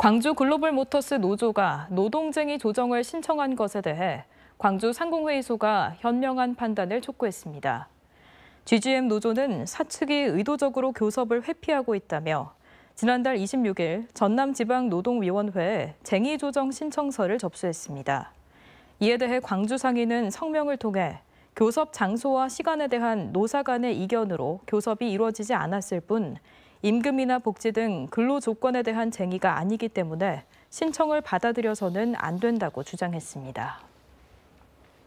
광주 글로벌 모터스 노조가 노동쟁의 조정을 신청한 것에 대해 광주 상공회의소가 현명한 판단을 촉구했습니다. GGM 노조는 사측이 의도적으로 교섭을 회피하고 있다며 지난달 26일 전남지방노동위원회에 쟁의 조정 신청서를 접수했습니다. 이에 대해 광주 상의는 성명을 통해 교섭 장소와 시간에 대한 노사 간의 이견으로 교섭이 이루어지지 않았을 뿐 임금이나 복지 등 근로 조건에 대한 쟁의가 아니기 때문에 신청을 받아들여서는 안 된다고 주장했습니다.